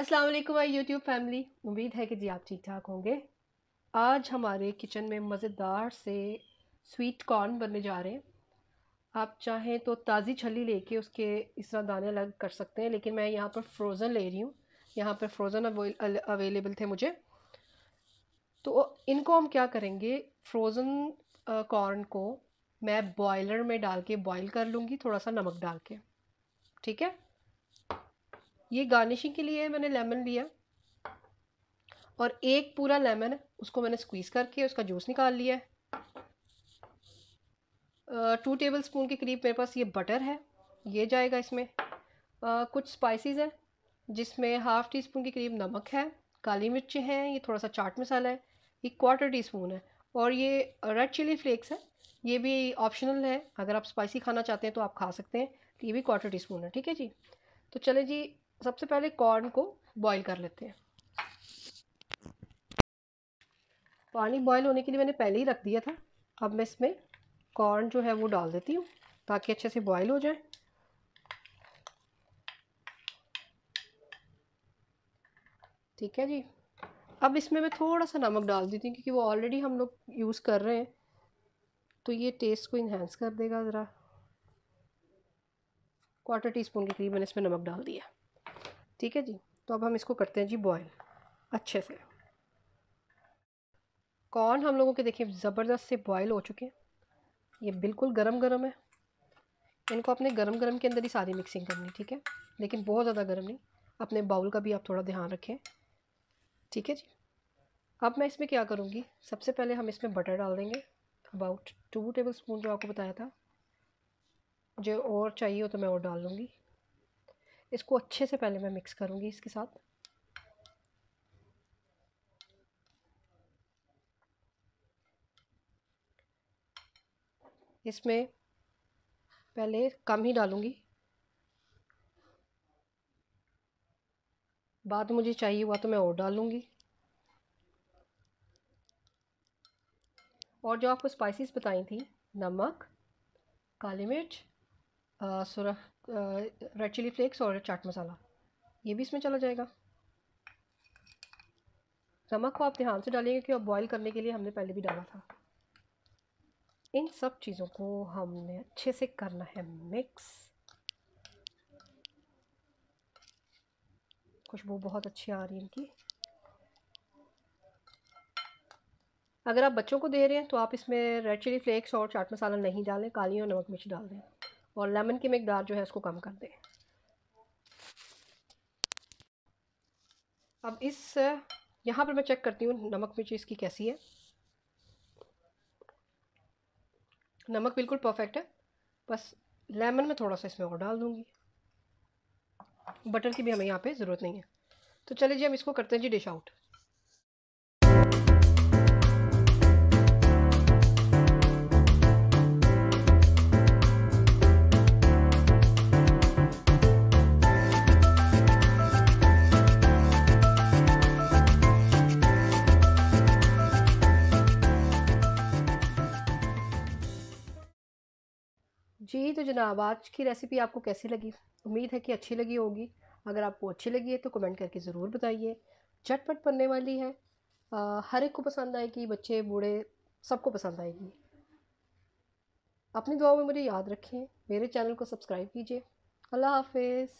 अस्सलाम वालेकुम my YouTube family उम्मीद है कि जी आप ठीक ठाक होंगे आज हमारे किचन में मज़ेदार से स्वीट कॉर्न बनने जा रहे हैं आप चाहें तो ताज़ी छली लेके उसके इस तरह दाने अलग कर सकते हैं लेकिन मैं यहाँ पर फ्रोज़न ले रही हूँ यहाँ पर फ्रोज़न अवेलेबल थे मुझे तो इनको हम क्या करेंगे फ्रोज़न कॉर्न को मैं बॉयलर में डाल के बॉयल कर लूँगी थोड़ा सा नमक डाल के ठीक है ये गार्निशिंग के लिए मैंने लेमन लिया और एक पूरा लेमन उसको मैंने स्क्वीज़ करके उसका जूस निकाल लिया है टू टेबल स्पून के करीब मेरे पास ये बटर है ये जाएगा इसमें आ, कुछ स्पाइसेस हैं जिसमें हाफ़ टी स्पून के करीब नमक है काली मिर्च हैं ये थोड़ा सा चाट मसाला है ये क्वार्टर टी स्पून है और ये रेड चिली फ्लेक्स है ये भी ऑप्शनल है अगर आप स्पाइसी खाना चाहते हैं तो आप खा सकते हैं तो ये भी क्वार्टर टी स्पून है ठीक है जी तो चले जी सबसे पहले कॉर्न को बॉईल कर लेते हैं पानी बॉईल होने के लिए मैंने पहले ही रख दिया था अब मैं इसमें कॉर्न जो है वो डाल देती हूँ ताकि अच्छे से बॉईल हो जाए ठीक है जी अब इसमें मैं थोड़ा सा नमक डाल देती हूँ क्योंकि वो ऑलरेडी हम लोग यूज़ कर रहे हैं तो ये टेस्ट को इन्हेंस कर देगा ज़रा क्वार्टर टी स्पून के करीब मैंने इसमें नमक डाल दिया ठीक है जी तो अब हम इसको करते हैं जी बॉयल अच्छे से कॉर्न हम लोगों के देखिए ज़बरदस्त से बॉयल हो चुके हैं ये बिल्कुल गरम गरम है इनको अपने गरम गरम के अंदर ही सारी मिक्सिंग करनी ठीक है लेकिन बहुत ज़्यादा गर्म नहीं अपने बाउल का भी आप थोड़ा ध्यान रखें ठीक है जी अब मैं इसमें क्या करूँगी सबसे पहले हम इसमें बटर डाल देंगे अबाउट टू टेबल स्पून जो आपको बताया था मुझे और चाहिए हो तो मैं और डाल लूँगी इसको अच्छे से पहले मैं मिक्स करूँगी इसके साथ इसमें पहले कम ही डालूँगी बाद मुझे चाहिए हुआ तो मैं और डालूँगी और जो आपको स्पाइसेस बताई थी नमक काली मिर्च सुरख रेड चिली फ्लेक्स और चाट मसाला ये भी इसमें चला जाएगा नमक को आप ध्यान से डालेंगे क्योंकि बॉईल करने के लिए हमने पहले भी डाला था इन सब चीज़ों को हमने अच्छे से करना है मिक्स खुशबू बहुत अच्छी आ रही है इनकी अगर आप बच्चों को दे रहे हैं तो आप इसमें रेड चिली फ्लेक्स और चाट मसाला नहीं डालें काली और नमक मिर्च डाल दें और लेमन की मकदार जो है उसको कम कर दें अब इस यहाँ पर मैं चेक करती हूँ नमक मिर्ची इसकी कैसी है नमक बिल्कुल परफेक्ट है बस लेमन में थोड़ा सा इसमें और डाल दूँगी बटर की भी हमें यहाँ पे ज़रूरत नहीं है तो चलिए जी हम इसको करते हैं जी डिश आउट जी तो जनाब आज की रेसिपी आपको कैसी लगी उम्मीद है कि अच्छी लगी होगी अगर आपको अच्छी लगी है तो कमेंट करके ज़रूर बताइए झटपट बनने वाली है आ, हर एक को पसंद आएगी बच्चे बूढ़े सबको पसंद आएगी अपनी दुआओं में मुझे याद रखें मेरे चैनल को सब्सक्राइब कीजिए अल्लाह हाफिज़